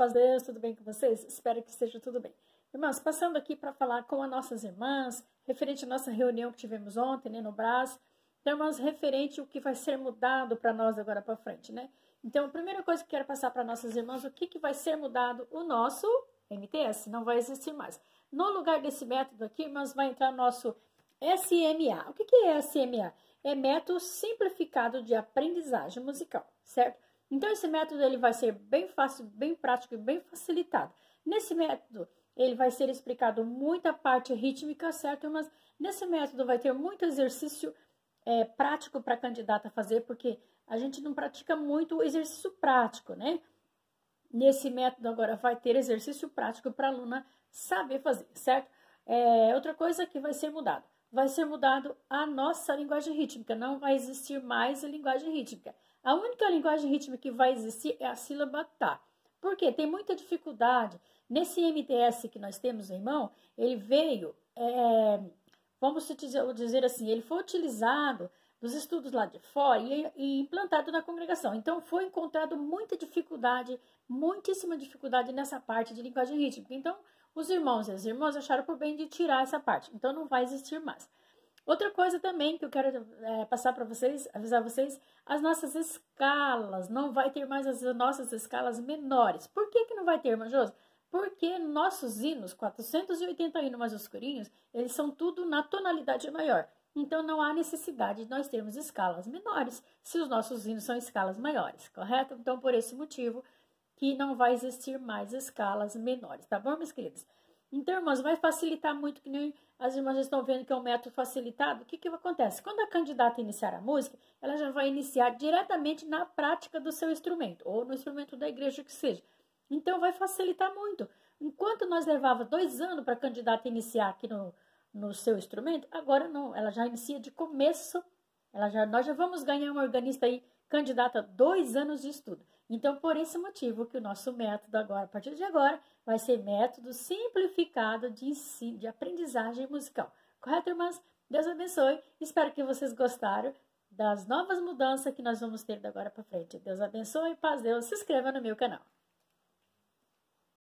paz Deus, tudo bem com vocês? Espero que esteja tudo bem. Irmãos, passando aqui para falar com as nossas irmãs, referente à nossa reunião que tivemos ontem né, no Brás, então, referente ao que vai ser mudado para nós agora para frente, né? Então, a primeira coisa que quero passar para nossas irmãs, o que, que vai ser mudado? O nosso MTS, não vai existir mais. No lugar desse método aqui, irmãos, vai entrar o nosso SMA. O que, que é SMA? É método simplificado de aprendizagem musical, certo? Então esse método ele vai ser bem fácil, bem prático e bem facilitado. Nesse método ele vai ser explicado muita parte rítmica, certo? Mas nesse método vai ter muito exercício é, prático para a candidata fazer, porque a gente não pratica muito o exercício prático, né? Nesse método agora vai ter exercício prático para a aluna saber fazer, certo? É, outra coisa que vai ser mudado, vai ser mudado a nossa linguagem rítmica, não vai existir mais a linguagem rítmica. A única linguagem rítmica que vai existir é a sílaba tá. Por quê? Tem muita dificuldade. Nesse MTS que nós temos em mão, ele veio, é, vamos dizer assim, ele foi utilizado nos estudos lá de fora e, e implantado na congregação. Então, foi encontrado muita dificuldade, muitíssima dificuldade nessa parte de linguagem rítmica. Então, os irmãos e as irmãs acharam por bem de tirar essa parte. Então, não vai existir mais. Outra coisa também que eu quero é, passar para vocês, avisar vocês, as nossas escalas. Não vai ter mais as nossas escalas menores. Por que, que não vai ter, Manjoso? Porque nossos hinos, 480 hinos mais os corinhos, eles são tudo na tonalidade maior. Então não há necessidade de nós termos escalas menores se os nossos hinos são escalas maiores, correto? Então por esse motivo que não vai existir mais escalas menores, tá bom, meus queridos? Então, irmãs, vai facilitar muito, que nem as irmãs estão vendo que é um método facilitado. O que, que acontece? Quando a candidata iniciar a música, ela já vai iniciar diretamente na prática do seu instrumento, ou no instrumento da igreja que seja. Então, vai facilitar muito. Enquanto nós levava dois anos para a candidata iniciar aqui no, no seu instrumento, agora não, ela já inicia de começo. Ela já, nós já vamos ganhar um organista aí candidata dois anos de estudo. Então, por esse motivo que o nosso método agora, a partir de agora, vai ser método simplificado de ensino, de aprendizagem musical. Correto, irmãs? Deus abençoe. Espero que vocês gostaram das novas mudanças que nós vamos ter da agora para frente. Deus abençoe, paz Deus. Se inscreva no meu canal.